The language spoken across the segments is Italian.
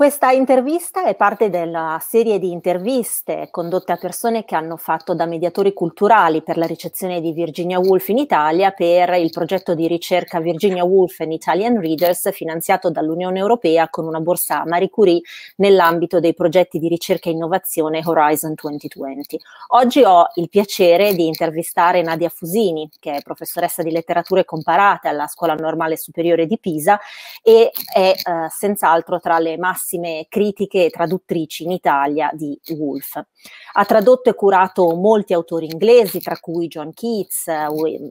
Questa intervista è parte della serie di interviste condotte a persone che hanno fatto da mediatori culturali per la ricezione di Virginia Woolf in Italia per il progetto di ricerca Virginia Woolf and Italian Readers finanziato dall'Unione Europea con una borsa Marie Curie nell'ambito dei progetti di ricerca e innovazione Horizon 2020. Oggi ho il piacere di intervistare Nadia Fusini, che è professoressa di letterature comparate alla Scuola Normale Superiore di Pisa e è eh, senz'altro tra le massime famosissime critiche traduttrici in Italia di Woolf. Ha tradotto e curato molti autori inglesi, tra cui John Keats,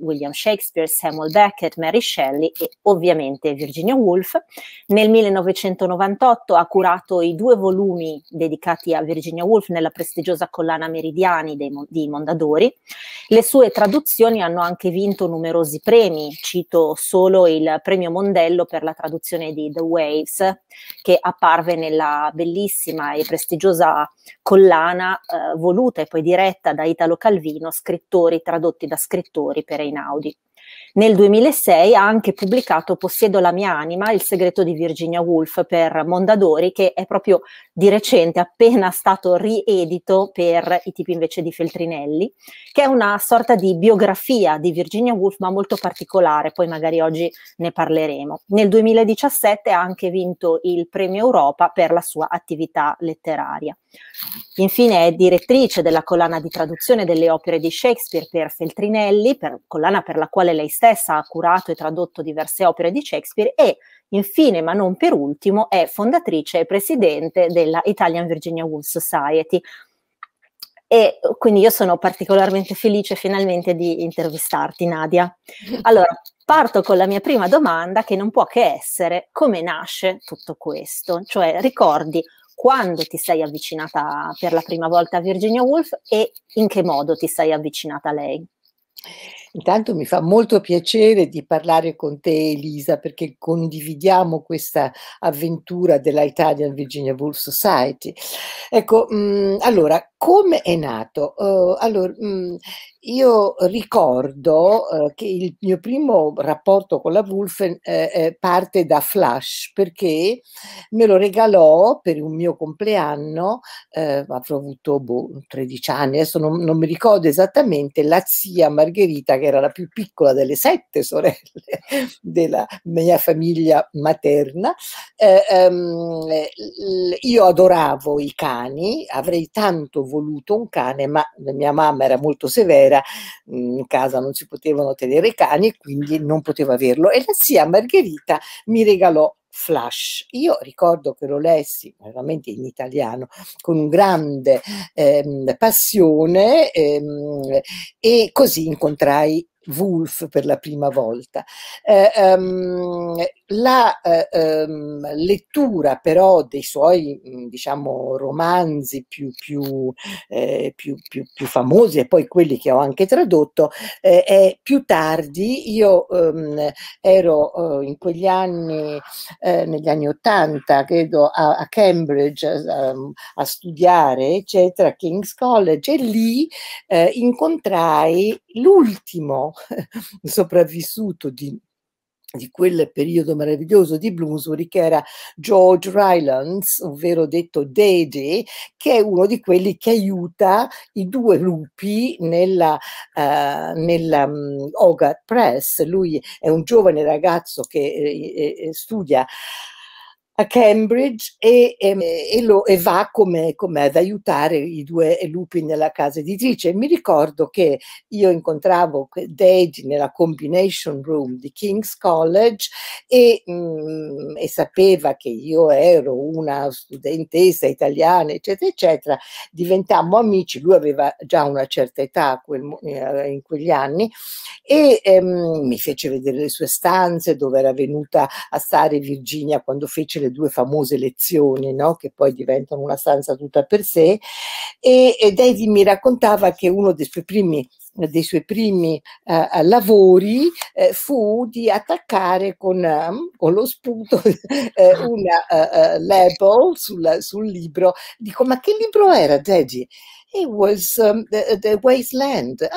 William Shakespeare, Samuel Beckett, Mary Shelley e ovviamente Virginia Woolf. Nel 1998 ha curato i due volumi dedicati a Virginia Woolf nella prestigiosa collana Meridiani dei, di Mondadori. Le sue traduzioni hanno anche vinto numerosi premi, cito solo il premio Mondello per la traduzione di The Waves, che apparve apparve nella bellissima e prestigiosa collana eh, voluta e poi diretta da Italo Calvino, scrittori tradotti da scrittori per Einaudi. Nel 2006 ha anche pubblicato Possiedo la mia anima, il segreto di Virginia Woolf per Mondadori, che è proprio di recente appena stato riedito per i tipi invece di Feltrinelli, che è una sorta di biografia di Virginia Woolf ma molto particolare, poi magari oggi ne parleremo. Nel 2017 ha anche vinto il premio Europa per la sua attività letteraria. Infine è direttrice della collana di traduzione delle opere di Shakespeare per Feltrinelli, per, collana per la quale lei stessa ha curato e tradotto diverse opere di Shakespeare e infine ma non per ultimo è fondatrice e presidente della Italian Virginia Woolf Society. E quindi io sono particolarmente felice finalmente di intervistarti Nadia. Allora, parto con la mia prima domanda che non può che essere come nasce tutto questo, cioè ricordi quando ti sei avvicinata per la prima volta a Virginia Woolf e in che modo ti sei avvicinata a lei? Intanto mi fa molto piacere di parlare con te Elisa perché condividiamo questa avventura della Italian Virginia Woolf Society. Ecco, mh, mm, allora, come è nato? Uh, allora, mh, mm, io ricordo eh, che il mio primo rapporto con la Wolfen eh, eh, parte da Flash perché me lo regalò per un mio compleanno, eh, avrò avuto boh, 13 anni, adesso non, non, mi ricordo esattamente, la zia Margherita che era la più piccola delle sette sorelle della mia famiglia materna. Eh, ehm, io adoravo i cani, avrei tanto voluto un cane, ma mia mamma era molto severa era mhmm, in casa non si potevano tenere i cani, quindi non poteva averlo. E la zia Margherita mi regalò Flash. Io ricordo che lo lessi veramente in italiano con grande ehm, passione ehm, e così incontrai Wolf per la prima volta. Eh, um, la eh, um, lettura però dei suoi diciamo, romanzi più, più, eh, più, più, famosi e poi quelli che ho anche tradotto eh, è più tardi. Io um, ero eh, in quegli anni, eh, negli anni Ottanta, credo, a, a Cambridge a, a, studiare, eccetera, a King's College e lì incontrai l'ultimo sopravvissuto di, di quel periodo meraviglioso di Bloomsbury che era George Rylands, ovvero detto Dede, che è uno di quelli che aiuta i due lupi nella, uh, nella um, Hogarth Press. Lui è un giovane ragazzo che eh, eh, eh studia a Cambridge e, e, e, lo, e va come, come, ad aiutare i due lupi nella casa editrice. Mi ricordo che io incontravo Dade nella combination room di King's College e, mh, mm, e sapeva che io ero una studentessa italiana, eccetera, eccetera. Diventammo amici, lui aveva già una certa età quel, eh, in quegli anni e ehm, mi fece vedere le sue stanze dove era venuta a stare Virginia quando fece le le due famose lezioni, no? che poi diventano una stanza tutta per sé, e, e Daisy mi raccontava che uno dei suoi primi dei suoi primi eh, eh lavori eh, fu di attaccare con, ehm, con lo sputo eh, una eh, label sul, sul libro. Dico, ma che libro era, Gigi? it was um, the, uh, the wasteland.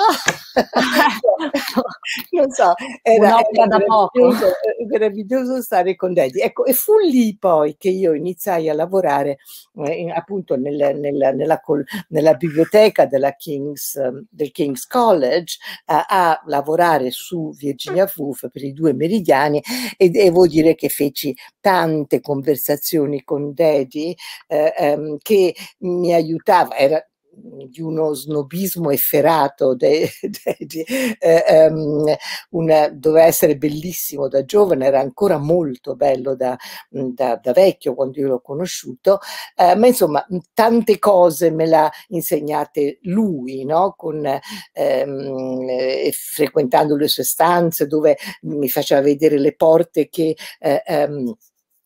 non so, era, era da meraviglioso, poco. meraviglioso eh, stare con Daddy. Ecco, e fu lì poi che io iniziai a lavorare eh, in, appunto nel, nel, nella, col, nella, biblioteca King's, um, del King's College eh, a lavorare su Virginia Woolf per i due meridiani e devo dire che feci tante conversazioni con Daddy eh, ehm, che mi aiutava, era di uno snobismo efferato, de, de, de, eh, um, ehm, una, doveva essere bellissimo da giovane, era ancora molto bello da, da, da vecchio quando io l'ho conosciuto, eh, ma insomma tante cose me le ha insegnate lui, no? Con, ehm, eh, frequentando le sue stanze dove mi faceva vedere le porte che... Eh, ehm,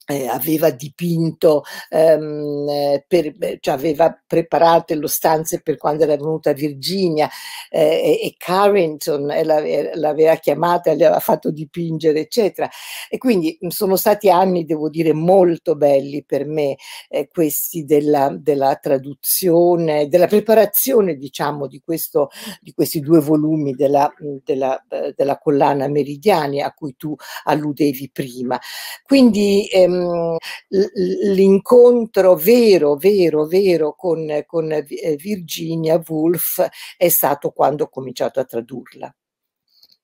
eh, aveva dipinto, ehm, eh, per, cioè aveva preparato lo stanze per quando era venuta Virginia eh, e, Carrington eh, l'aveva chiamata, le aveva fatto dipingere, eccetera. E quindi sono stati anni, devo dire, molto belli per me eh, questi della, della, traduzione, della preparazione, diciamo, di, questo, di questi due volumi della, della, della collana Meridiani a cui tu alludevi prima. Quindi ehm, l'incontro vero, vero, vero con, con eh, eh, Virginia Woolf è stato quando ho cominciato a tradurla.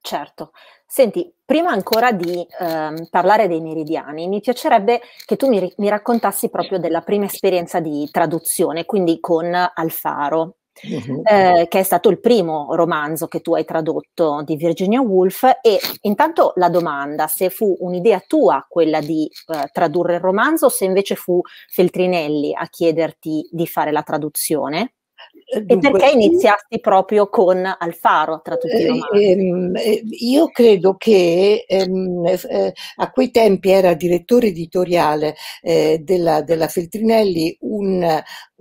Certo. Senti, prima ancora di ehm, parlare dei meridiani, mi piacerebbe che tu mi, mi raccontassi proprio della prima esperienza di traduzione, quindi con Alfaro. Uh-huh. Eh, che è stato il primo romanzo che tu hai tradotto di Virginia Woolf e intanto la domanda se fu un'idea tua quella di eh, tradurre il romanzo o se invece fu Feltrinelli a chiederti di fare la traduzione eh, Dunque, e perché iniziasti proprio con Alfaro tra tutti i eh, romanzi? Eh, ehm, io credo che ehm, eh, a quei tempi era direttore editoriale eh, della, della, Feltrinelli un,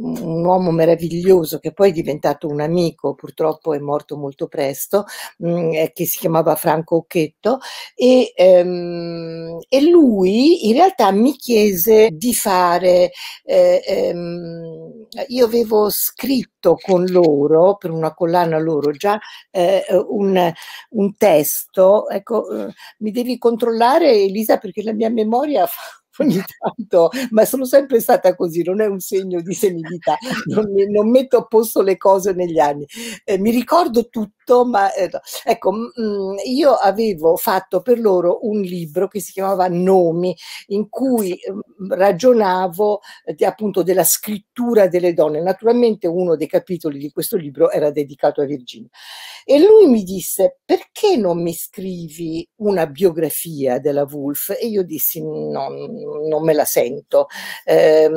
un uomo meraviglioso che poi è diventato un amico, purtroppo è morto molto presto, mm, eh, che si chiamava Franco Occhetto e, ehm, e, lui in realtà mi chiese di fare, eh, ehm, io avevo scritto con loro, per una collana loro già, eh, un, un, testo, ecco, eh, mi devi controllare Elisa perché la mia memoria fa ogni tanto, ma sono sempre stata così, non è un segno di senilità, non, non metto a posto le cose negli anni. Eh, mi ricordo tutto, ma eh, ecco, mh, mm, io avevo fatto per loro un libro che si chiamava Nomi, in cui mh, mm, ragionavo eh, appunto della scrittura delle donne. Naturalmente uno dei capitoli di questo libro era dedicato a Virginia. E lui mi disse, perché non mi scrivi una biografia della Woolf? E io dissi, no, mm, non me la sento, eh,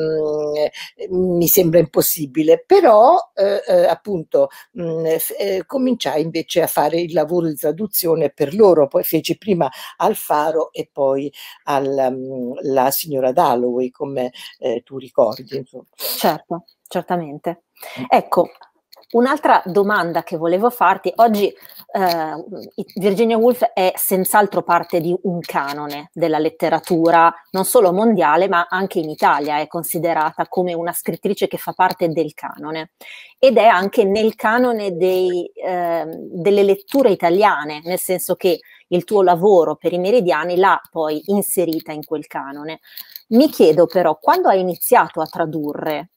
mi sembra impossibile, però eh, eh appunto mh, mm, eh, cominciai invece a fare il lavoro di traduzione per loro, poi feci prima Alfaro e poi alla mm, signora Dalloway, come eh, tu ricordi. Insomma. Certo, certamente. Mm. Ecco, Un'altra domanda che volevo farti, oggi eh, Virginia Woolf è senz'altro parte di un canone della letteratura, non solo mondiale ma anche in Italia, è considerata come una scrittrice che fa parte del canone ed è anche nel canone dei, eh, delle letture italiane, nel senso che il tuo lavoro per i meridiani l'ha poi inserita in quel canone. Mi chiedo però, quando hai iniziato a tradurre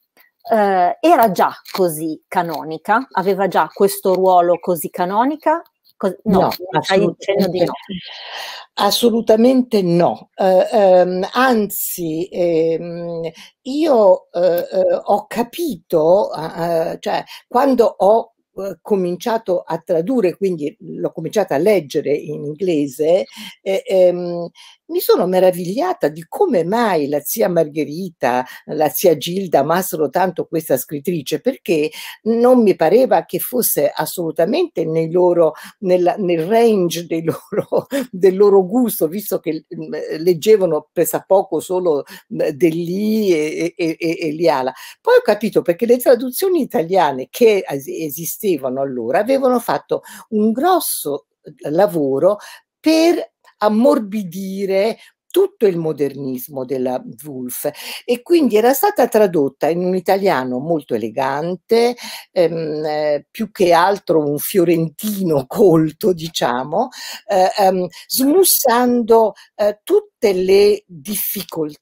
eh, era già così canonica, aveva già questo ruolo così canonica Co- no, no, assolutamente no. Assolutamente no. Eh, ehm, anzi, ehm, io eh, eh, ho capito, eh, eh, cioè, quando ho eh, cominciato a tradurre, quindi l'ho cominciata a leggere in inglese, eh, ehm, mi sono meravigliata di come mai la zia Margherita, la zia Gilda amassero tanto questa scrittrice, perché non mi pareva che fosse assolutamente nei loro, nel, nel range loro, del loro gusto, visto che mh, mm, leggevano pressappoco solo mh, mm, Dell'I e, e, e, e Liala. Poi ho capito perché le traduzioni italiane che esistevano esistevano allora avevano fatto un grosso eh, lavoro per ammorbidire tutto il modernismo della Wolf e quindi era stata tradotta in un italiano molto elegante, ehm, eh, più che altro un fiorentino colto, diciamo, eh, ehm, smussando eh, tutte le difficoltà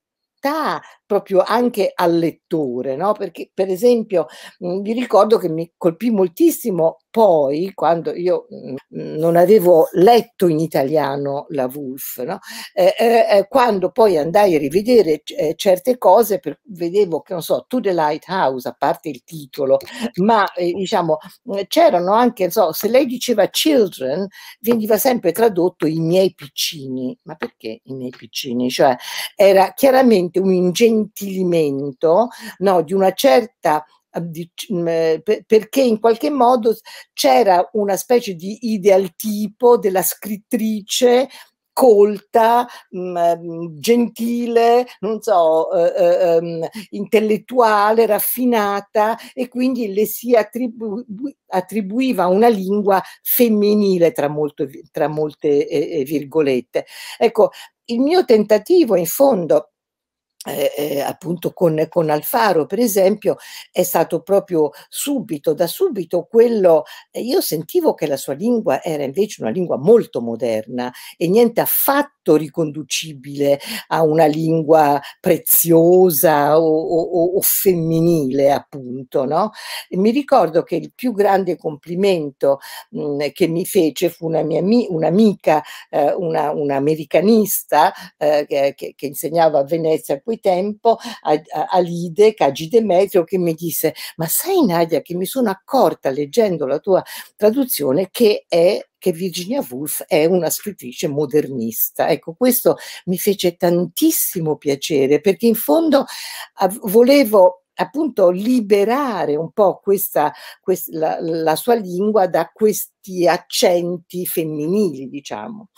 realtà proprio anche al lettore, no? perché per esempio mh, mhmm, vi ricordo che mi colpì moltissimo poi, quando io mm, non avevo letto in italiano la Wolf, no? eh, eh, eh quando poi andai a rivedere eh, certe cose, per, vedevo che, non so, To the Lighthouse, a parte il titolo, ma eh, diciamo, eh, c'erano anche, so, se lei diceva Children, veniva sempre tradotto i miei piccini. Ma perché i miei piccini? Cioè, era chiaramente un ingentilimento no, di una certa Mm, eh, perché in qualche modo c'era una specie di idealtipo della scrittrice colta, mm, mm, gentile, non so, eh, eh, ehm, intellettuale, raffinata e quindi le si attribuiva una lingua femminile tra, molto, tra molte virgolette. Ecco, il mio tentativo in fondo eh, eh, appunto con, con, Alfaro, per esempio, è stato proprio subito, da subito quello, eh, io sentivo che la sua lingua era invece una lingua molto moderna e niente affatto riconducibile a una lingua preziosa o, o, o femminile, appunto. No? E mi ricordo che il più grande complimento mh, mm, che mi fece fu una mia un'amica, eh, una, un'americanista eh, che, che, insegnava a Venezia, a quel tempo a, a, a Lide, Cagi Demetrio, che mi disse, ma sai Nadia che mi sono accorta leggendo la tua traduzione che è che Virginia Woolf è una scrittrice modernista. Ecco, questo mi fece tantissimo piacere perché in fondo volevo appunto liberare un po' questa, questa la, la sua lingua da questi accenti femminili, diciamo.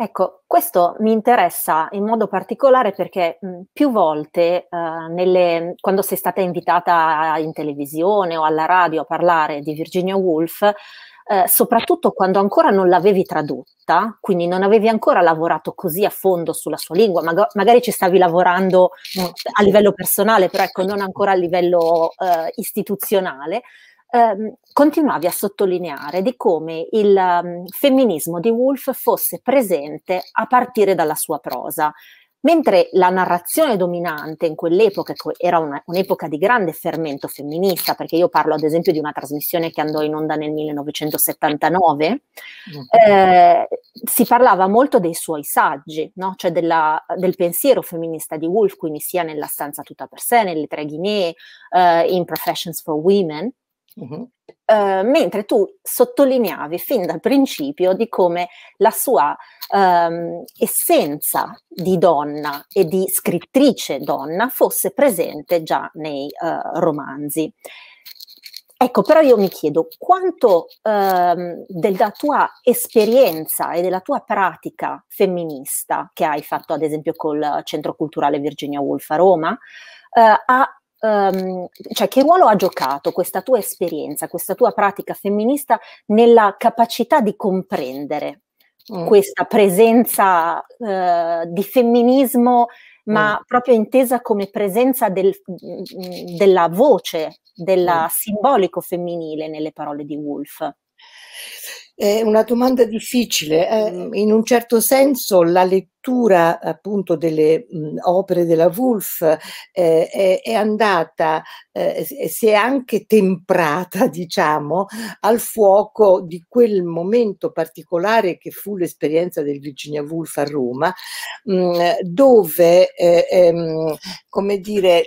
Ecco, questo mi interessa in modo particolare perché mh, più volte, eh, nelle, quando sei stata invitata in televisione o alla radio a parlare di Virginia Woolf, eh, soprattutto quando ancora non l'avevi tradotta, quindi non avevi ancora lavorato così a fondo sulla sua lingua, mag- magari ci stavi lavorando mh, a livello personale, però ecco, non ancora a livello eh, istituzionale, ehm, continuavi a sottolineare di come il um, femminismo di Woolf fosse presente a partire dalla sua prosa. Mentre la narrazione dominante in quell'epoca ecco, era una, un'epoca di grande fermento femminista, perché io parlo ad esempio di una trasmissione che andò in onda nel 1979, mm. eh, si parlava molto dei suoi saggi, no? cioè della, del pensiero femminista di Wolf, quindi sia nella stanza tutta per sé, nelle tre Guinee, eh, in Professions for Women, Mm-hmm. Uh, mentre tu sottolineavi fin dal principio di come la sua um, essenza di donna e di scrittrice donna fosse presente già nei uh, romanzi. Ecco, però io mi chiedo quanto ehm, della tua esperienza e della tua pratica femminista che hai fatto ad esempio col Centro Culturale Virginia Woolf a Roma eh, ha um, cioè, che ruolo ha giocato questa tua esperienza, questa tua pratica femminista nella capacità di comprendere mm. questa presenza uh, di femminismo, ma mm. proprio intesa come presenza del, della voce, del mm. simbolico femminile nelle parole di Wolf? È una domanda difficile. Eh, mm. in un certo senso la lettura appunto delle mh, mm, opere della Wolf eh, è, è, andata, eh, si è anche temprata, diciamo, al fuoco di quel momento particolare che fu l'esperienza del Virginia Woolf a Roma, mh, mm, dove, eh, ehm, come dire,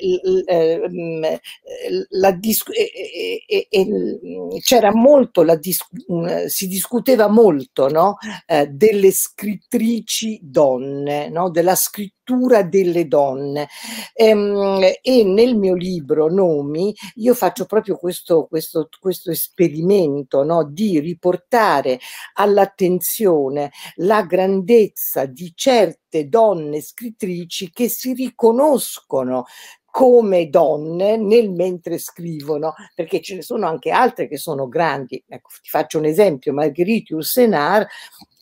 c'era molto la discussione, discuteva molto no? eh, delle scrittrici donne, no? della scrittura delle donne. E, ehm, e, nel mio libro Nomi io faccio proprio questo, questo, questo esperimento no? di riportare all'attenzione la grandezza di certe donne scrittrici che si riconoscono come donne nel mentre scrivono, perché ce ne sono anche altre che sono grandi. Ecco, ti faccio un esempio, Marguerite Ursenar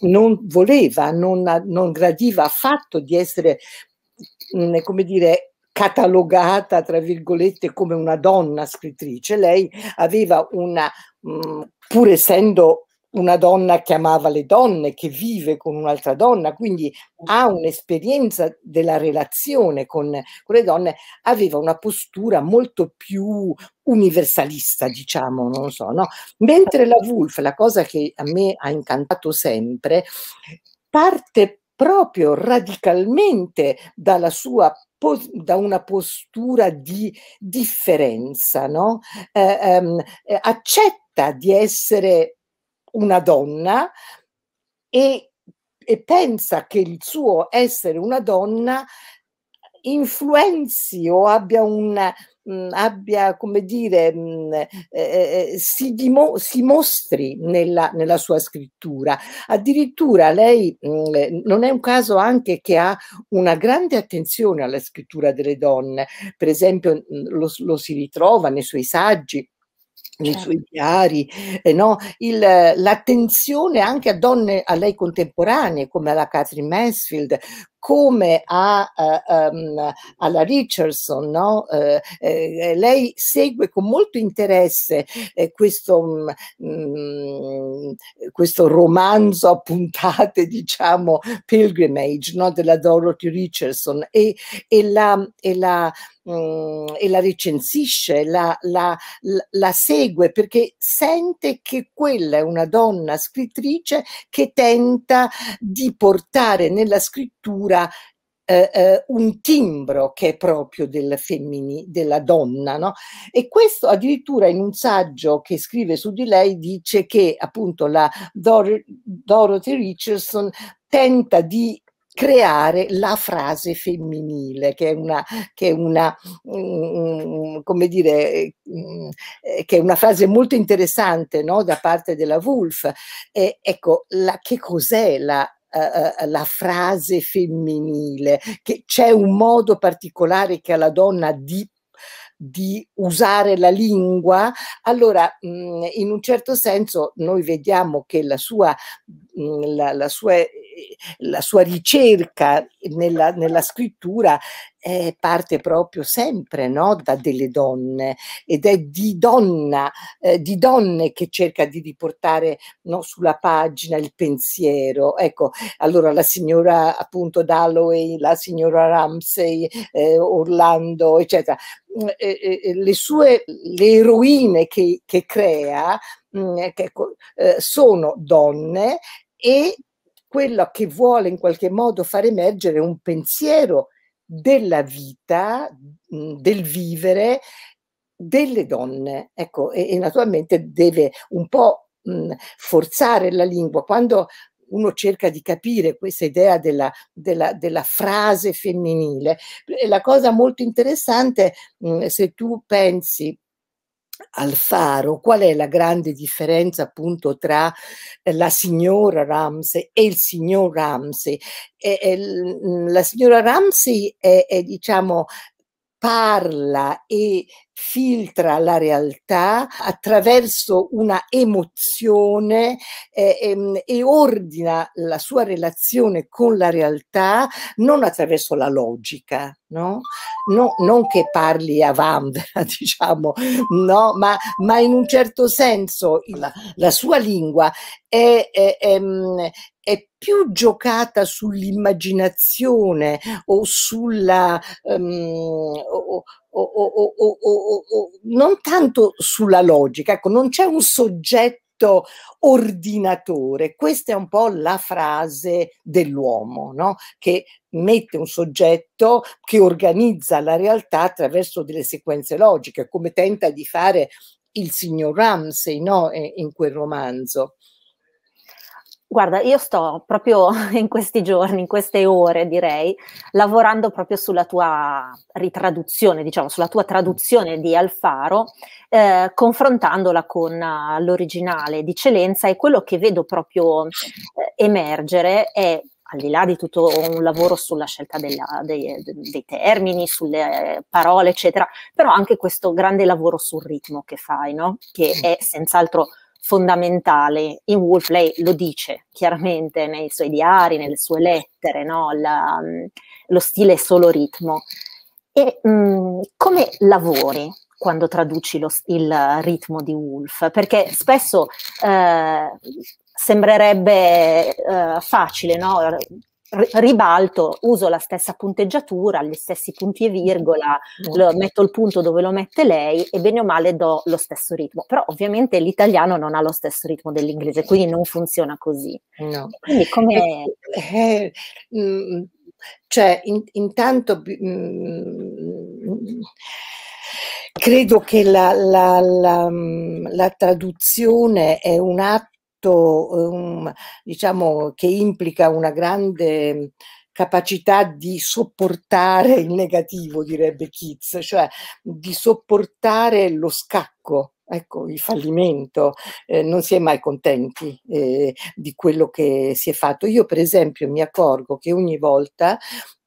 non voleva, non, non gradiva affatto di essere, mm, come dire, catalogata, tra virgolette, come una donna scrittrice. Lei aveva una, mm, pur essendo una donna che amava le donne, che vive con un'altra donna, quindi ha un'esperienza della relazione con, con le donne, aveva una postura molto più universalista, diciamo, non so, no? Mentre la Wolf, la cosa che a me ha incantato sempre, parte proprio radicalmente dalla sua da una postura di differenza, no? Eh, ehm, eh, accetta di essere una donna e, e pensa che il suo essere una donna influenzi o abbia un, mm, abbia, come dire, mm, eh, eh, eh, si, dimo, si, mostri nella, nella, sua scrittura. Addirittura lei mh, mm, eh, non è un caso anche che ha una grande attenzione alla scrittura delle donne, per esempio mh, lo, lo si ritrova nei suoi saggi nei certo. suoi diari, eh, no? Il, l'attenzione anche a donne a lei contemporanee come alla Catherine Mansfield, come a, uh, um, alla Richardson, no? eh, eh, lei segue con molto interesse eh, questo, um, questo, romanzo a puntate, diciamo, Pilgrimage no? della Dorothy Richardson e, e la, e la mm, e la recensisce, la, la, la, segue perché sente che quella è una donna scrittrice che tenta di portare nella scrittura addirittura eh, eh, un timbro che è proprio del femmini, della donna, no? E questo addirittura in un saggio che scrive su di lei dice che appunto la Dor Dorothy Richardson tenta di creare la frase femminile, che è una, che è una mm, mm, come dire, mm, eh, che è una frase molto interessante no? da parte della Wolf. E, ecco, la, che cos'è la eh, eh, la frase femminile, che c'è un modo particolare che ha la donna di di usare la lingua, allora mm, in un certo senso noi vediamo che la sua, mm, la, la, sua, eh, la sua ricerca nella, nella scrittura eh, parte proprio sempre no, da delle donne ed è di donna, eh, di donne che cerca di riportare no, sulla pagina il pensiero. Ecco, allora la signora appunto Dalloway, la signora Ramsey, eh, Orlando, eccetera. Mm, le sue le eroine che, che crea mh, mm, che, ecco, eh, sono donne e quello che vuole in qualche modo far emergere un pensiero della vita, mhmm, del vivere delle donne. Ecco, e, e naturalmente deve un po' mh, mhmm, forzare la lingua. Quando uno cerca di capire questa idea della, della, della frase femminile, E la cosa molto interessante, mh, mhmm, se tu pensi al faro, qual è la grande differenza appunto tra eh, la signora Ramsey e il signor Ramsey? E, e, mm, la signora Ramsey è, è diciamo parla e filtra la realtà attraverso una emozione eh, ehm, e ordina la sua relazione con la realtà non attraverso la logica, no? no non che parli a vanvera, diciamo, no? ma, ma, in un certo senso la, la sua lingua è, è, è, ehm, è più giocata sull'immaginazione o sulla... Um, o, o, o, o, non tanto sulla logica, ecco, non c'è un soggetto ordinatore, questa è un po' la frase dell'uomo, no? che mette un soggetto che organizza la realtà attraverso delle sequenze logiche, come tenta di fare il signor Ramsey no? Eh, in quel romanzo. Guarda, io sto proprio in questi giorni, in queste ore direi, lavorando proprio sulla tua ritraduzione, diciamo, sulla tua traduzione di Alfaro, eh, confrontandola con eh, l'originale di Celenza e quello che vedo proprio eh, emergere è al di là di tutto un lavoro sulla scelta della, dei, dei, termini, sulle parole, eccetera, però anche questo grande lavoro sul ritmo che fai, no? che è senz'altro fondamentale. In Wolf lei lo dice chiaramente nei suoi diari, nelle sue lettere, no? La, mm, lo stile è solo ritmo. E mh, mm, come lavori quando traduci lo, il ritmo di Wolf? Perché spesso eh, sembrerebbe eh, facile no? ribalto, uso la stessa punteggiatura, gli stessi punti e virgola, lo, metto il punto dove lo mette lei e bene o male do lo stesso ritmo. Però ovviamente l'italiano non ha lo stesso ritmo dell'inglese, quindi non funziona così. No. Quindi come... Eh, eh, mm, cioè, in, intanto... Mh, mm, credo che la, la, la, mm, la traduzione è un atto molto, um, ehm, diciamo, che implica una grande mhmm, capacità di sopportare il negativo, direbbe Kitz, cioè di sopportare lo scacco, ecco, il fallimento, eh, non si è mai contenti eh, di quello che si è fatto. Io per esempio mi accorgo che ogni volta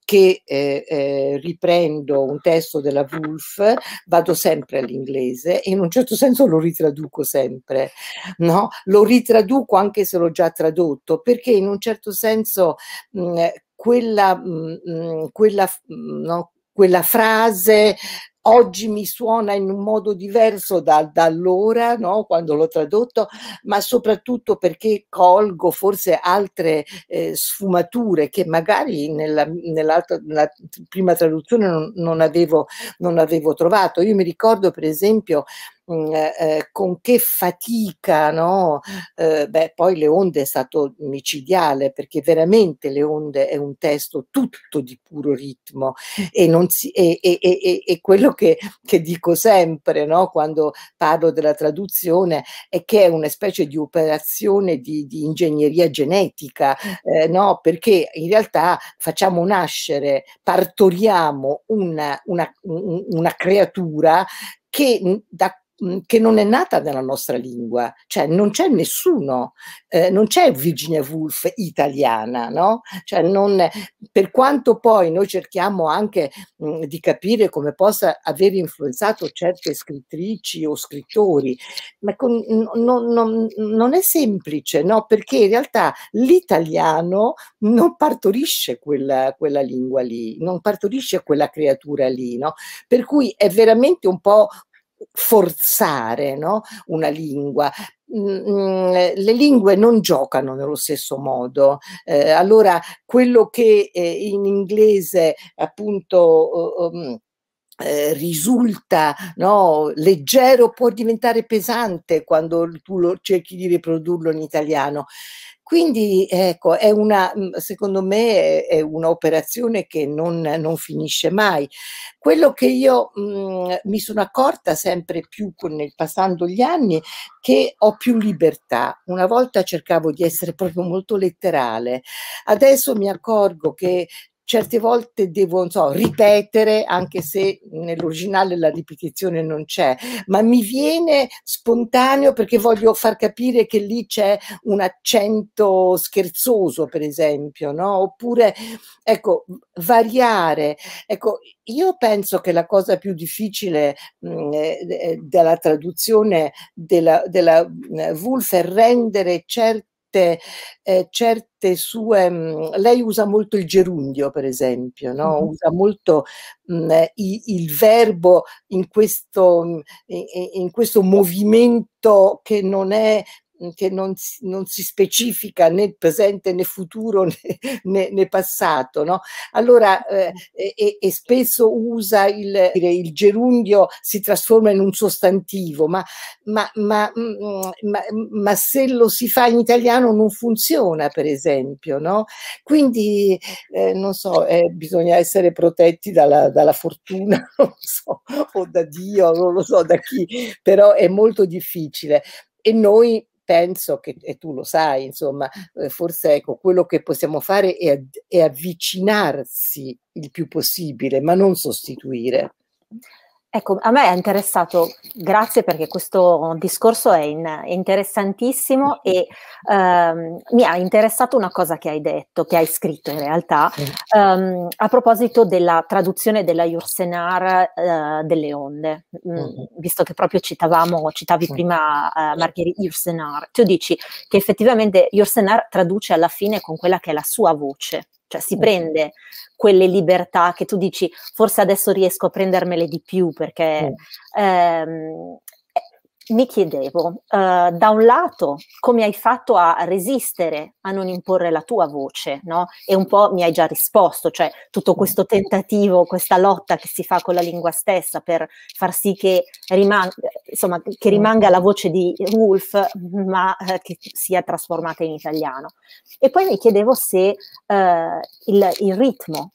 che eh, eh, riprendo un testo della Wolf, vado sempre all'inglese e in un certo senso lo ritraduco sempre, no? lo ritraduco anche se l'ho già tradotto, perché in un certo senso mh, mm, eh, quella, mh, mm, mm, quella, mh, no, quella frase oggi mi suona in un modo diverso da, da allora, no? quando l'ho tradotto, ma soprattutto perché colgo forse altre eh, sfumature che magari nella, nella, nella prima traduzione non, non, avevo, non avevo trovato. Io mi ricordo per esempio Mm, eh, eh, con che fatica, no? Eh, beh, poi Le Onde è stato micidiale perché veramente Le Onde è un testo tutto di puro ritmo e, non si, e, e, e, e quello che, che dico sempre no? quando parlo della traduzione è che è una specie di operazione di, di ingegneria genetica, eh, no? perché in realtà facciamo nascere, partoriamo una, una, una creatura che da Mhmm, che non è nata nella nostra lingua, cioè non c'è nessuno, eh, non c'è Virginia Woolf italiana, no? Cioè non, per quanto poi noi cerchiamo anche mh, mhmm, di capire come possa aver influenzato certe scrittrici o scrittori, ma con, non, non, non è semplice, no? Perché in realtà l'italiano non partorisce quella, quella lingua lì, non partorisce quella creatura lì, no? Per cui è veramente un po' forzare no? una lingua. Mhmm, mhmm, le lingue non giocano nello stesso modo, eh, allora quello che eh, in inglese appunto um, eh, risulta no, leggero può diventare pesante quando tu lo cerchi di riprodurlo in italiano. Quindi ecco, è una, mhmm, secondo me è, un'operazione che non, non, finisce mai. Quello che io mh, mhmm, mi sono accorta sempre più con, nel, passando gli anni che ho più libertà. Una volta cercavo di essere proprio molto letterale, adesso mi accorgo che certe volte devo, so, ripetere, anche se nell'originale la ripetizione non c'è, ma mi viene spontaneo perché voglio far capire che lì c'è un accento scherzoso, per esempio, no? Oppure, ecco, variare. Ecco, io penso che la cosa più difficile mh, mm, eh, eh, della traduzione della, della mm, Wolf è rendere certi certe, eh, certe sue... Mh, mm, lei usa molto il gerundio, per esempio, no? mm-hmm. usa molto mh, mm, il, il, verbo in questo, mm, in, in questo movimento che non è che non, non si specifica né presente né futuro né, né, né passato. No? Allora, eh, e, e, spesso usa il, il, gerundio, si trasforma in un sostantivo, ma, ma, ma, ma, se lo si fa in italiano non funziona, per esempio. No? Quindi, eh, non so, eh, bisogna essere protetti dalla, dalla fortuna, so, o da Dio, non lo so da chi, però è molto difficile. E noi penso che, e tu lo sai, insomma, eh, forse ecco, quello che possiamo fare è, è avvicinarsi il più possibile, ma non sostituire. Ecco, a me è interessato, grazie perché questo discorso è, in, è interessantissimo mm. e um, mi ha interessato una cosa che hai detto, che hai scritto in realtà, um, a proposito della traduzione della Jursenar uh, eh, delle onde, mm, mm, visto che proprio citavamo, citavi prima uh, Margherita Jursenar, tu dici che effettivamente Jursenar traduce alla fine con quella che è la sua voce cioè si certo. prende quelle libertà che tu dici forse adesso riesco a prendermele di più perché ehm, mi chiedevo, eh, da un lato, come hai fatto a resistere, a non imporre la tua voce, no? E un po' mi hai già risposto, cioè tutto questo tentativo, questa lotta che si fa con la lingua stessa per far sì che, rimanga, insomma, che rimanga la voce di Wolf, ma eh, che sia trasformata in italiano. E poi mi chiedevo se eh, il, il, ritmo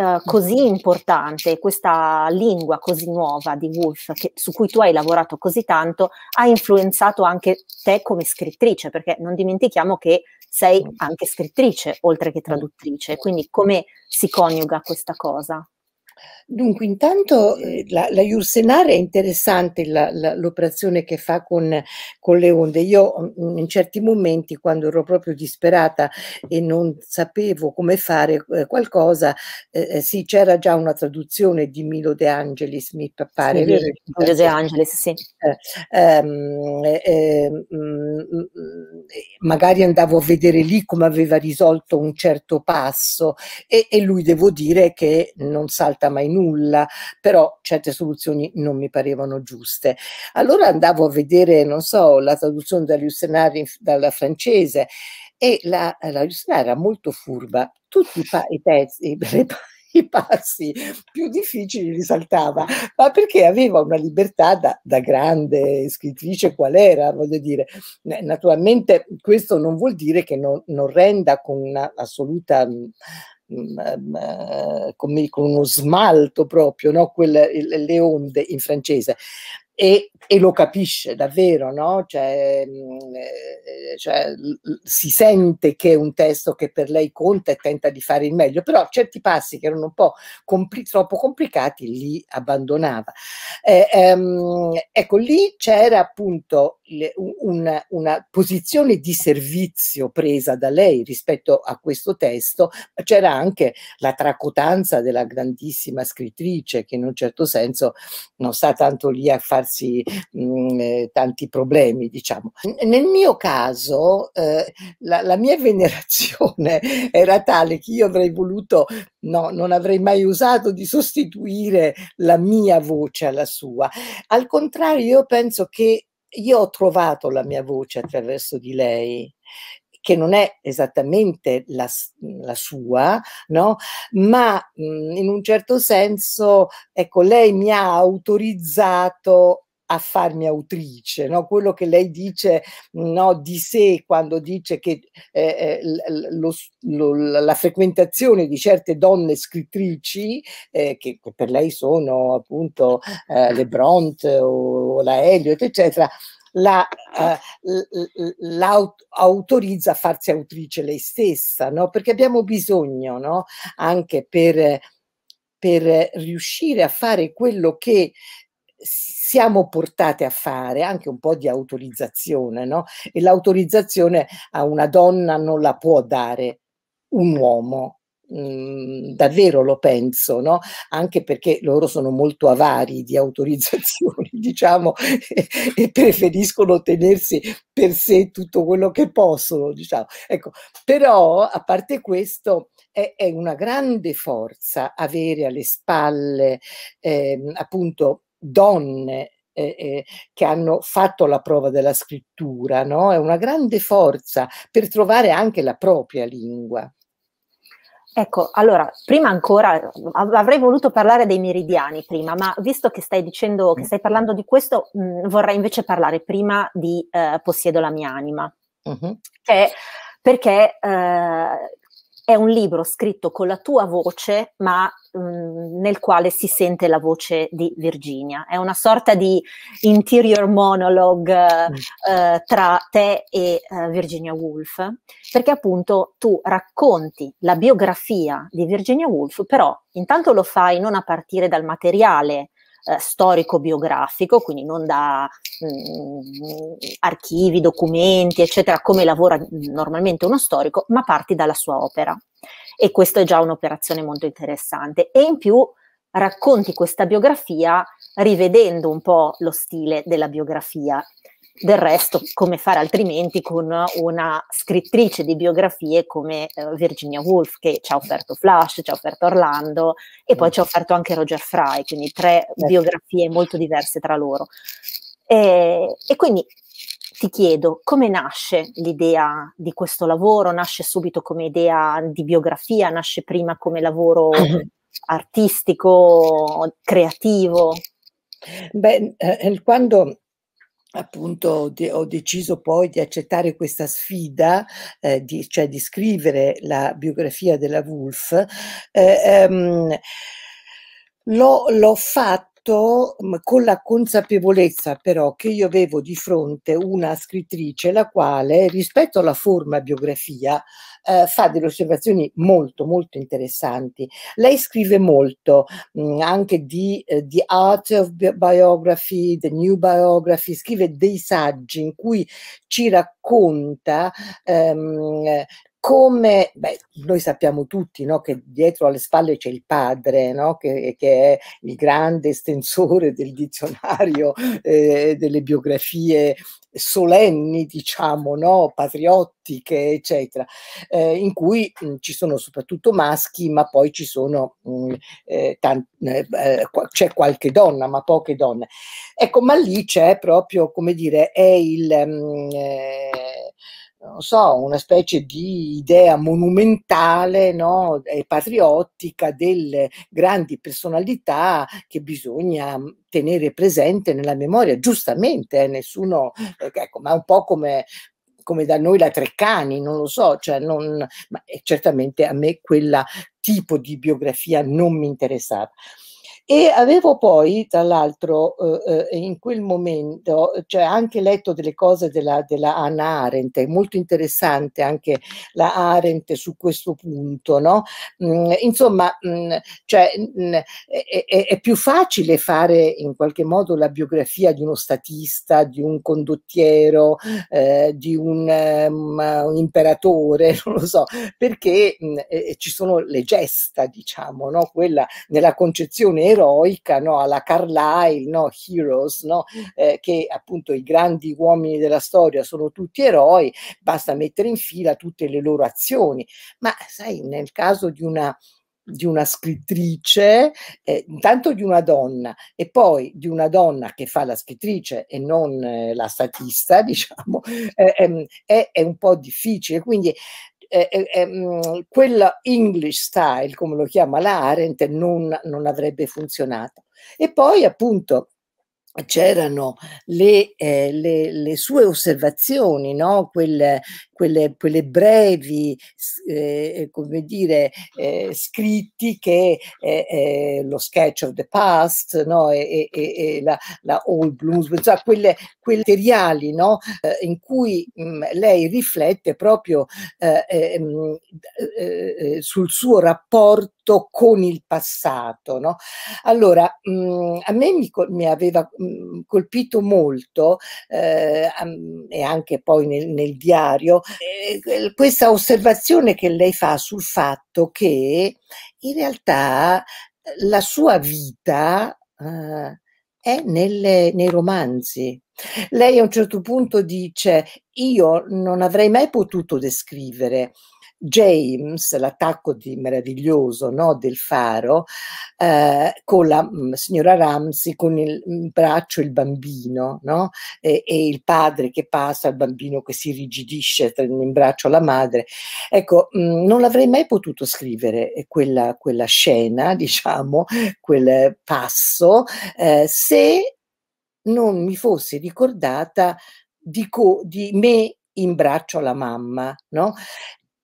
eh, così importante, questa lingua così nuova di Wolf, che, su cui tu hai lavorato così tanto, ha influenzato anche te come scrittrice, perché non dimentichiamo che sei anche scrittrice, oltre che traduttrice, quindi come si coniuga questa cosa? Dunque, intanto eh, la, la Jursenar è interessante l'operazione che fa con, con, le onde. Io mm, in certi momenti, quando ero proprio disperata e non sapevo come fare eh, qualcosa, eh, eh sì, c'era già una traduzione di Milo De Angelis, mi pare. Sì, Milo De Angelis, sì. Eh, ehm, eh, ehm mm, magari andavo a vedere lì come aveva risolto un certo passo e, e lui, devo dire, che non salta costa mai nulla, però certe soluzioni non mi parevano giuste. Allora andavo a vedere, non so, la traduzione da dall'Iussenari dalla francese e la, la era molto furba, tutti i, pezzi, le, i passi più difficili li saltava, ma perché aveva una libertà da, da, grande scrittrice qual era, voglio dire. Naturalmente questo non vuol dire che non, non renda con una assoluta Mm, mm, eh, con, uno smalto proprio, no? Quelle, le onde in francese e, e lo capisce davvero, no? Cioè, mm, eh, cioè, si sente che è un testo che per lei conta e tenta di fare il meglio, però certi passi che erano un po' compli troppo complicati li abbandonava. Eh, ehm, ecco, lì c'era appunto le, una, una posizione di servizio presa da lei rispetto a questo testo, c'era anche la tracotanza della grandissima scrittrice che in un certo senso non sta tanto lì a farsi crearsi mh, mm, eh, tanti problemi, diciamo. Nel mio caso, eh, la, la, mia venerazione era tale che io avrei voluto, no, non avrei mai usato di sostituire la mia voce alla sua. Al contrario, io penso che io ho trovato la mia voce attraverso di lei che non è esattamente la, la sua, no? ma mh, mhmm, in un certo senso, ecco, lei mi ha autorizzato a farmi autrice, no? quello che lei dice no, di sé quando dice che eh, eh lo, lo, la frequentazione di certe donne scrittrici, eh, che, che, per lei sono appunto eh, le Bront o, o la Elliot, eccetera, la, eh, l'autorizza a farsi autrice lei stessa, no? perché abbiamo bisogno no? anche per, per riuscire a fare quello che siamo portate a fare anche un po' di autorizzazione, no? E l'autorizzazione a una donna non la può dare un uomo, Mhmm, davvero lo penso, no? anche perché loro sono molto avari di autorizzazioni, diciamo, e, e preferiscono tenersi per sé tutto quello che possono, diciamo. Ecco, però a parte questo è, è una grande forza avere alle spalle eh, appunto donne eh, eh, che hanno fatto la prova della scrittura, no? È una grande forza per trovare anche la propria lingua. Ecco, allora, prima ancora, avrei voluto parlare dei meridiani prima, ma visto che stai dicendo, che mm. stai parlando di questo, mh, mm, vorrei invece parlare prima di eh, Possiedo la mia anima, uh-huh. che, perché eh, è un libro scritto con la tua voce, ma mh, mm, nel quale si sente la voce di Virginia. È una sorta di interior monologue mm. eh, tra te e eh, Virginia Woolf, perché appunto tu racconti la biografia di Virginia Woolf, però intanto lo fai non a partire dal materiale eh, storico-biografico, quindi non da mh, mm, archivi, documenti, eccetera, come lavora normalmente uno storico, ma parti dalla sua opera. E questa è già un'operazione molto interessante. E in più racconti questa biografia rivedendo un po' lo stile della biografia del resto, come fare altrimenti con una scrittrice di biografie come eh, Virginia Woolf, che ci ha offerto Flash, ci ha offerto Orlando e poi ci ha offerto anche Roger Fry, quindi tre certo. biografie molto diverse tra loro. e, e quindi ti chiedo come nasce l'idea di questo lavoro? Nasce subito come idea di biografia? Nasce prima come lavoro artistico, creativo? Beh, eh, eh quando appunto de ho deciso poi di accettare questa sfida, eh, di, cioè di scrivere la biografia della Wolf, eh, ehm, l'ho, fatto Esatto, con la consapevolezza però che io avevo di fronte una scrittrice la quale rispetto alla forma biografia eh, fa delle osservazioni molto molto interessanti. Lei scrive molto mh, mm, anche di eh, The Art of Biography, The New Biography, scrive dei saggi in cui ci racconta ehm, come beh, noi sappiamo tutti no, che dietro alle spalle c'è il padre, no, che, che, è il grande estensore del dizionario, eh, delle biografie solenni, diciamo, no, patriottiche, eccetera, eh, in cui mh, mm, ci sono soprattutto maschi, ma poi ci sono mh, mm, eh, eh, eh c'è qualche donna, ma poche donne. Ecco, ma lì c'è proprio, come dire, è il... Mh, mm, eh, non so, una specie di idea monumentale no, e patriottica delle grandi personalità che bisogna mm, tenere presente nella memoria, giustamente, eh, nessuno, eh, ecco, ma un po' come, come da noi la Treccani, non lo so, cioè non, ma eh, certamente a me quel tipo di biografia non mi interessava. E avevo poi, tra l'altro, eh, eh, in quel momento, cioè anche letto delle cose della, della Anna Arendt, è molto interessante anche la Arendt su questo punto, no? Mm, insomma, mm, cioè, mm, è, è, è, più facile fare in qualche modo la biografia di uno statista, di un condottiero, eh, di un, um, un, imperatore, non lo so, perché eh, ci sono le gesta, diciamo, no? Quella nella concezione eroica no? alla Carlyle, no? Heroes, no? Eh, che appunto i grandi uomini della storia sono tutti eroi, basta mettere in fila tutte le loro azioni. Ma sai, nel caso di una di una scrittrice, eh, intanto di una donna e poi di una donna che fa la scrittrice e non eh, la statista, diciamo, eh, ehm, è, è, un po' difficile. Quindi eh, eh, quella English style, come lo chiama la Arendt, non, non avrebbe funzionato. E poi appunto c'erano le, eh, le, le, sue osservazioni, no? quelle, quelle, quelle brevi, eh, come dire, eh, scritti che eh, eh, lo sketch of the past no? e, e, e la, la All Blues, cioè quelle, quelle materiali no? Eh, in cui mh, mm, lei riflette proprio mh, ehm, sul suo rapporto con il passato. No? Allora, mh, mm, a me mi, mi aveva Mhmm, colpito molto, eh, e anche poi nel, nel diario, eh, eh, questa osservazione che lei fa sul fatto che in realtà la sua vita eh, è nelle, nei romanzi. Lei a un certo punto dice, io non avrei mai potuto descrivere James, l'attacco di meraviglioso no, del faro, eh, con la mh, mm, signora Ramsey con il, in mm, braccio il bambino no? e, e, il padre che passa, il bambino che si rigidisce in braccio alla madre. Ecco, mh, mm, non l'avrei mai potuto scrivere eh, quella, quella scena, diciamo, quel passo, eh, se non mi fossi ricordata di, di me in braccio alla mamma, no?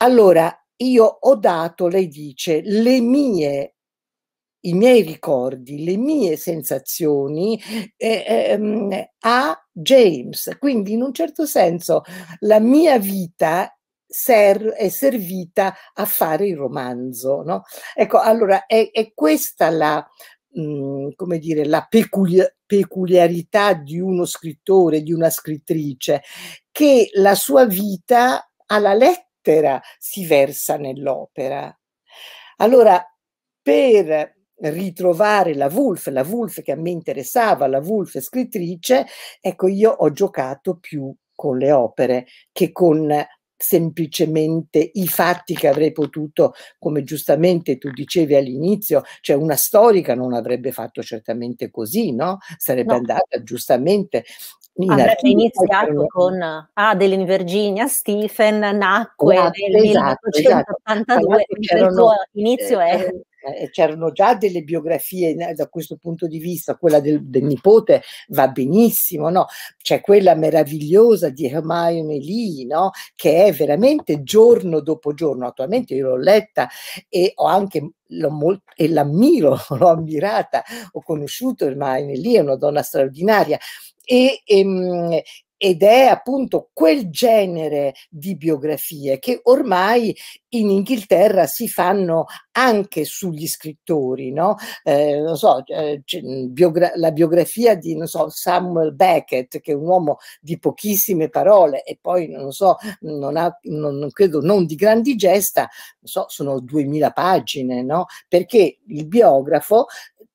Allora, io ho dato, lei dice, le mie, i miei ricordi, le mie sensazioni eh, ehm, a James. Quindi, in un certo senso, la mia vita ser- è servita a fare il romanzo. No? Ecco, allora, è, è questa la, Mm, come dire, la peculia peculiarità di uno scrittore, di una scrittrice, che la sua vita alla lettera lettera si versa nell'opera. Allora, per ritrovare la Wolf, la Wolf che a me interessava, la Wolf scrittrice, ecco io ho giocato più con le opere che con semplicemente i fatti che avrei potuto, come giustamente tu dicevi all'inizio, cioè una storica non avrebbe fatto certamente così, no? Sarebbe no. andata giustamente Avrebbe iniziato con Adeline ah, Virginia Stephen, nacque ah, nel esatto, 1982, esatto. inizio è... Eh, eh, eh, c'erano già delle biografie da questo punto di vista, quella del, del nipote va benissimo, no? c'è quella meravigliosa di Hermione Lee, no? che è veramente giorno dopo giorno, attualmente io l'ho letta e ho anche e l'ammiro, l'ho ammirata, ho conosciuto Hermione Lee, è una donna straordinaria, e, ehm, ed è appunto quel genere di biografie che ormai in Inghilterra si fanno anche sugli scrittori, no? Eh, non so, eh, mm, biogra la biografia di non so, Samuel Beckett, che è un uomo di pochissime parole e poi non so, non ha, non, non credo non di grandi gesta, non so, sono duemila pagine, no? Perché il biografo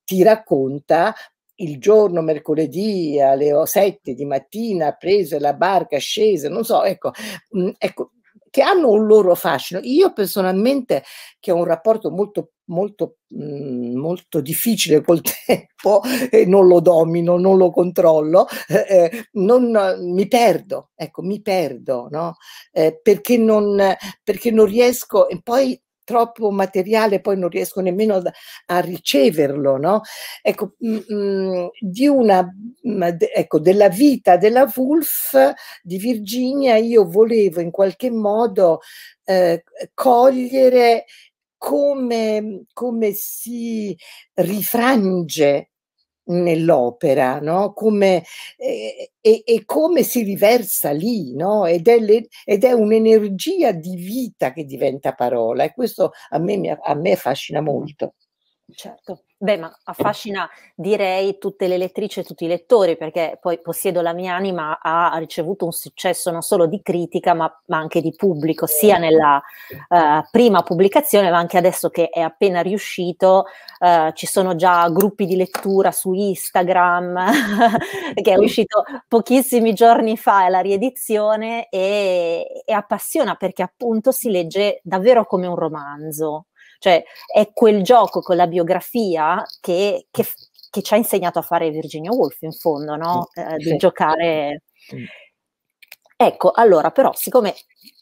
ti racconta il giorno mercoledì alle 7 di mattina prese la barca, scese, non so, ecco, mm, ecco, che hanno un loro fascino. Io personalmente, che ho un rapporto molto, molto, mm, molto difficile col tempo, e non lo domino, non lo controllo, eh, eh, non, mi perdo, ecco, mi perdo, no? eh, perché, non, perché non riesco, e poi troppo materiale poi non riesco nemmeno a riceverlo, no? Ecco, mh, mm, mm, di una, mh, de, ecco, della vita della Wolf di Virginia io volevo in qualche modo eh, cogliere come, come si rifrange nell'opera, no? come, eh, e, e, come si riversa lì, no? ed, è le, ed è un'energia di vita che diventa parola e questo a me, a me affascina molto. Certo, beh, ma affascina direi tutte le lettrici e tutti i lettori, perché poi Possiedo la mia anima ha ricevuto un successo non solo di critica, ma, ma anche di pubblico, sia nella uh, prima pubblicazione, ma anche adesso che è appena riuscito, uh, ci sono già gruppi di lettura su Instagram, che è uscito pochissimi giorni fa, è la riedizione, e, e appassiona perché appunto si legge davvero come un romanzo cioè è quel gioco con la biografia che, che, che ci ha insegnato a fare Virginia Woolf, in fondo, no? Mm. Eh, di sì. giocare. Mm. Ecco, allora però, siccome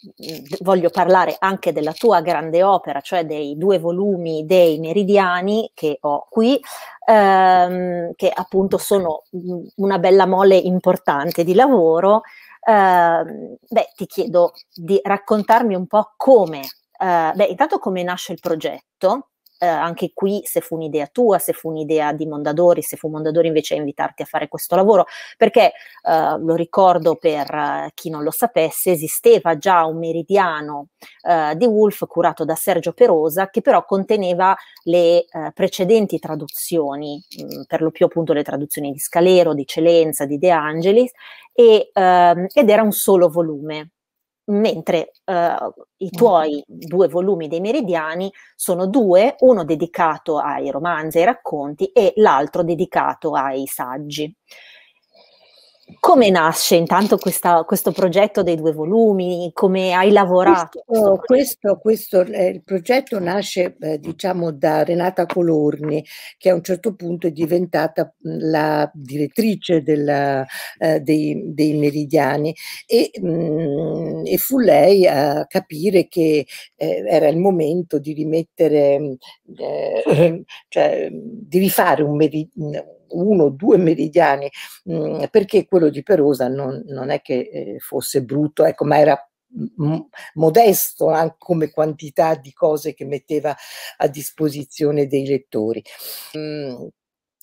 mm, voglio parlare anche della tua grande opera, cioè dei due volumi dei Meridiani che ho qui, ehm, che appunto sono una bella mole importante di lavoro, ehm, beh, ti chiedo di raccontarmi un po' come Ehm, beh, intanto come nasce il progetto, eh, anche qui se fu un'idea tua, se fu un'idea di Mondadori, se fu Mondadori invece a invitarti a fare questo lavoro, perché eh, lo ricordo per eh, chi non lo sapesse, esisteva già un meridiano eh, di Wolf curato da Sergio Perosa che però conteneva le eh, precedenti traduzioni, mh, mm, per lo più appunto le traduzioni di Scalero, di Celenza, di De Angelis, e, ehm, ed era un solo volume mentre uh, i mm. tuoi due volumi dei meridiani sono due, uno dedicato ai romanzi, ai racconti e l'altro dedicato ai saggi. Come nasce intanto questa, questo progetto dei due volumi? Come hai lavorato? Questo, questo, questo eh, il progetto nasce eh, diciamo da Renata Colorni che a un certo punto è diventata mm, la direttrice della, eh, dei, dei, Meridiani e, mh, mm, e, fu lei a capire che eh, era il momento di rimettere, mm, eh, cioè di rifare un meridiano uno o due meridiani, mm, perché quello di Perosa non, non è che eh, fosse brutto, ecco, ma era mm, modesto anche come quantità di cose che metteva a disposizione dei lettori. Mm,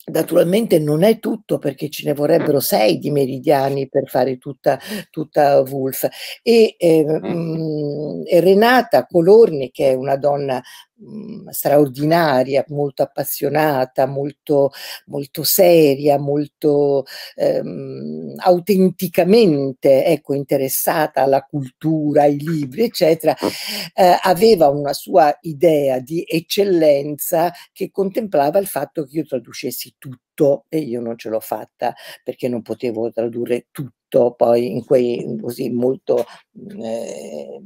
naturalmente non è tutto perché ce ne vorrebbero sei di meridiani per fare tutta, tutta Wolf. E, eh, mh, Renata Colorni, che è una donna Mhmm, straordinaria, molto appassionata, molto, molto seria, molto ehm, autenticamente ecco, interessata alla cultura, ai libri, eccetera, ah. eh, aveva una sua idea di eccellenza che contemplava il fatto che io traducessi tutto e io non ce l'ho fatta perché non potevo tradurre tutto molto poi in quei così molto mm, eh,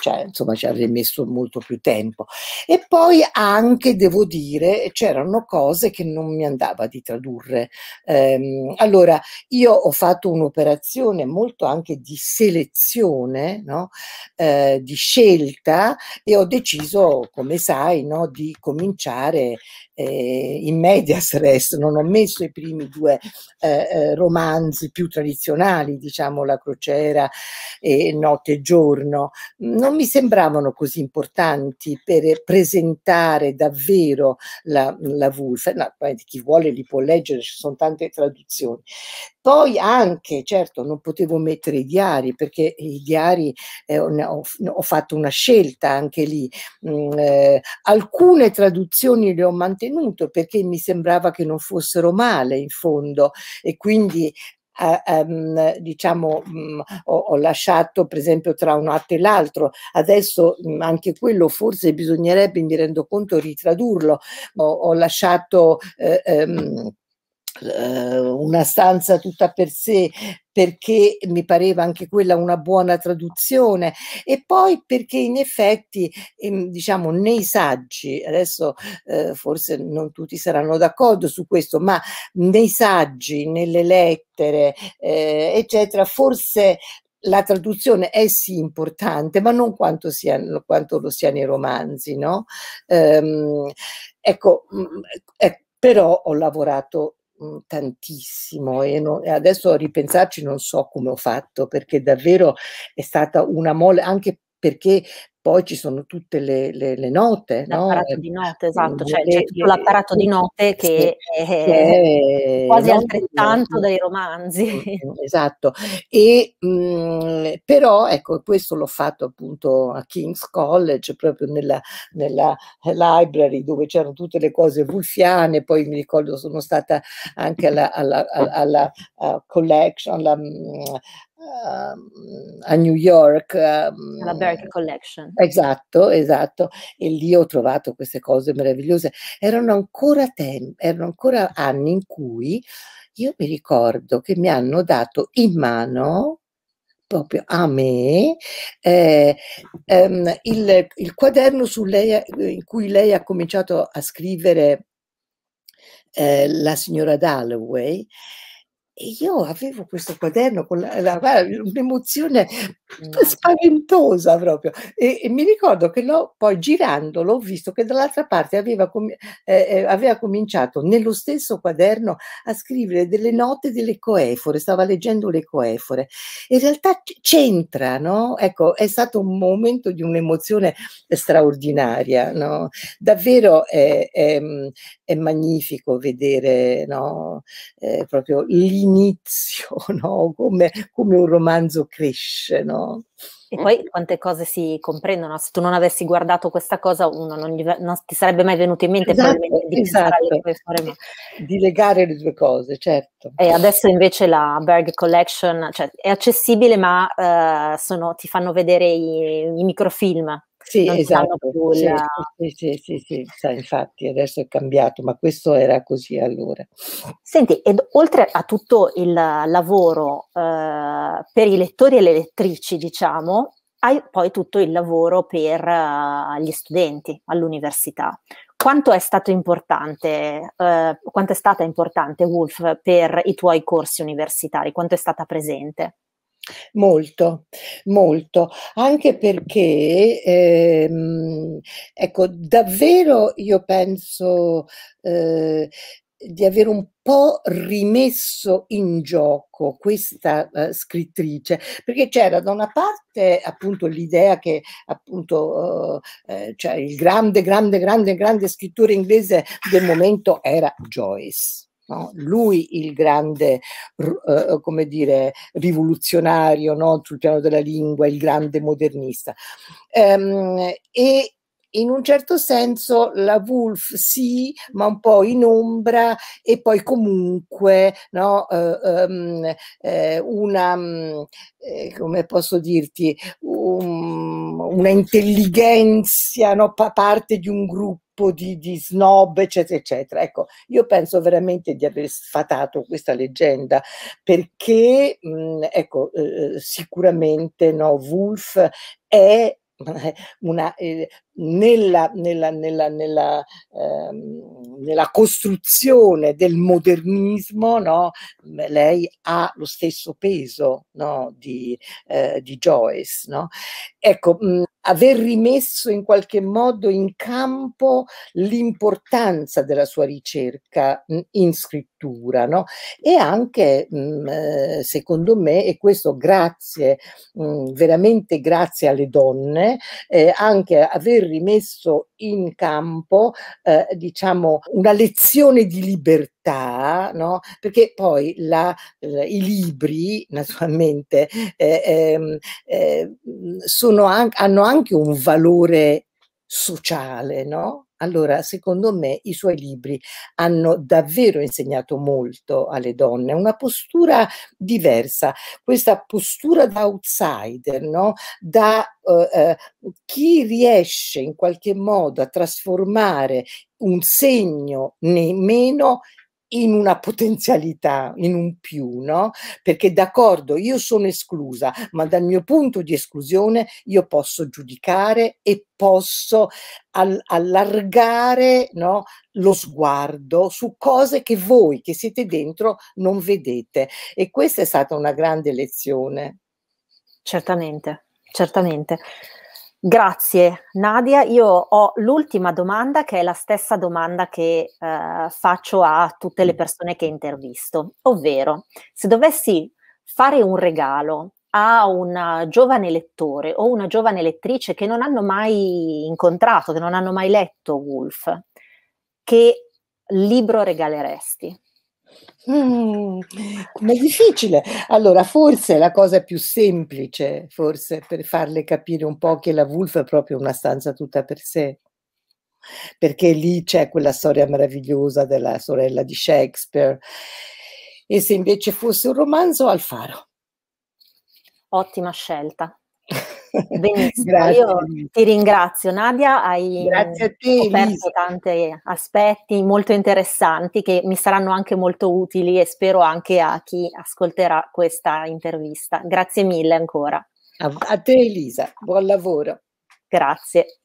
cioè insomma ci avrei messo molto più tempo e poi anche devo dire c'erano cose che non mi andava di tradurre ehm, allora io ho fatto un'operazione molto anche di selezione no? eh, di scelta e ho deciso come sai no, di cominciare eh, in medias res non ho messo i primi due eh, eh, romanzi più tradizionali teatrali, diciamo La crociera e Notte e giorno, non mi sembravano così importanti per presentare davvero la, la Wolf. No, chi vuole li può leggere, ci sono tante traduzioni. Poi anche, certo, non potevo mettere i diari perché i diari eh, ho, ho, fatto una scelta anche lì. Mm, eh, alcune traduzioni le ho mantenute perché mi sembrava che non fossero male in fondo e quindi eh, ehm, diciamo, mh, mm, ho, ho, lasciato per esempio tra un atto e l'altro. Adesso mh, mm, anche quello forse bisognerebbe, mi rendo conto, ritradurlo. Ho, ho lasciato... Eh, ehm, eh, una stanza tutta per sé perché mi pareva anche quella una buona traduzione e poi perché in effetti diciamo nei saggi adesso eh, forse non tutti saranno d'accordo su questo ma nei saggi nelle lettere eh, eccetera forse la traduzione è sì importante, ma non quanto, sia, quanto lo sia nei romanzi, no? Ehm, ecco, mm, eh, però ho lavorato Mm, tantissimo e, non, e adesso a ripensarci non so come ho fatto perché davvero è stata una mole anche perché poi ci sono tutte le, le, le note. L'apparato no? Eh, di note, esatto, cioè, c'è tutto l'apparato di note che, è, eh, quasi altrettanto dei romanzi. Esatto, e, mh, mhmm, però ecco, questo l'ho fatto appunto a King's College, proprio nella, nella, library dove c'erano tutte le cose wolfiane, poi mi ricordo sono stata anche alla, alla, alla, alla uh, collection, alla, mhmm, a New York. Ehm, Alla Berkeley Collection. Esatto, esatto. E lì ho trovato queste cose meravigliose. Erano ancora, tem- erano ancora anni in cui io mi ricordo che mi hanno dato in mano proprio a me eh, ehm, il, il, quaderno su lei, in cui lei ha cominciato a scrivere eh, la signora Dalloway e io avevo questo quaderno con la, la, la, un'emozione No. spaventosa proprio. E, e, mi ricordo che l'ho poi girandolo ho visto che dall'altra parte aveva, com- eh, eh, aveva, cominciato nello stesso quaderno a scrivere delle note delle coefore, stava leggendo le coefore. In realtà c'entra, no? Ecco, è stato un momento di un'emozione straordinaria, no? Davvero è, è, mm, è magnifico vedere no? Eh, proprio l'inizio, no? Come, come un romanzo cresce, no? E poi quante cose si comprendono, se tu non avessi guardato questa cosa uno non, gli, non ti sarebbe mai venuto in mente esatto, di, esatto. Fare... di legare le due cose, certo. E adesso invece la Berg Collection cioè, è accessibile ma eh, sono, ti fanno vedere i, i microfilm sì, non esatto. Più sì, la... sì, sì, sì, sì, sì, infatti adesso è cambiato, ma questo era così allora. Senti, ed oltre a tutto il lavoro eh, per i lettori e le lettrici, diciamo, hai poi tutto il lavoro per uh, gli studenti all'università. Quanto è stato importante, uh, quanto è stata importante Wolf per i tuoi corsi universitari? Quanto è stata presente? Molto, molto, anche perché, ehm, ecco, davvero io penso eh, di aver un po' rimesso in gioco questa eh, scrittrice, perché c'era da una parte appunto l'idea che appunto eh, eh cioè il grande, grande, grande, grande scrittore inglese del momento era Joyce No? Lui il grande, uh, come dire, rivoluzionario no? sul piano della lingua, il grande modernista. Um, e in un certo senso la Wolf sì, ma un po' in ombra e poi comunque no, eh, um, eh, una, mm, eh, come posso dirti, um, una intelligenza, no, pa parte di un gruppo gruppo di, di snob, eccetera, eccetera. Ecco, io penso veramente di aver sfatato questa leggenda perché, mh, ecco, eh, sicuramente no, Wolf è una eh, nella, nella, nella, nella, ehm, nella costruzione del modernismo no, lei ha lo stesso peso no, di, eh, di Joyce. No? Ecco, mh, aver rimesso in qualche modo in campo l'importanza della sua ricerca mh, in scrittura no? e anche mh, eh, secondo me e questo grazie mh, veramente grazie alle donne eh, anche aver rimesso in campo eh, diciamo una lezione di libertà No? perché poi la, eh, i libri naturalmente eh, ehm, eh, an hanno anche un valore sociale, no? Allora, secondo me, i suoi libri hanno davvero insegnato molto alle donne, una postura diversa, questa postura da outsider, no? da eh, eh chi riesce in qualche modo a trasformare un segno nemmeno in una potenzialità, in un più, no? Perché d'accordo, io sono esclusa, ma dal mio punto di esclusione io posso giudicare e posso all allargare no, lo sguardo su cose che voi che siete dentro non vedete. E questa è stata una grande lezione. Certamente, certamente. Grazie Nadia, io ho l'ultima domanda che è la stessa domanda che eh, faccio a tutte le persone che intervisto, ovvero se dovessi fare un regalo a un giovane lettore o una giovane lettrice che non hanno mai incontrato, che non hanno mai letto Wolf, che libro regaleresti? Mhmm, è difficile. Allora, forse la cosa più semplice, forse, per farle capire un po' che la Vulva è proprio una stanza tutta per sé. Perché lì c'è quella storia meravigliosa della sorella di Shakespeare. E se invece fosse un romanzo, Alfaro. Ottima scelta. Benissimo, io ti ringrazio Nadia, hai te, aperto mm, tanti aspetti molto interessanti che mi saranno anche molto utili e spero anche a chi ascolterà questa intervista. Grazie mille ancora. A te Elisa, buon lavoro. Grazie.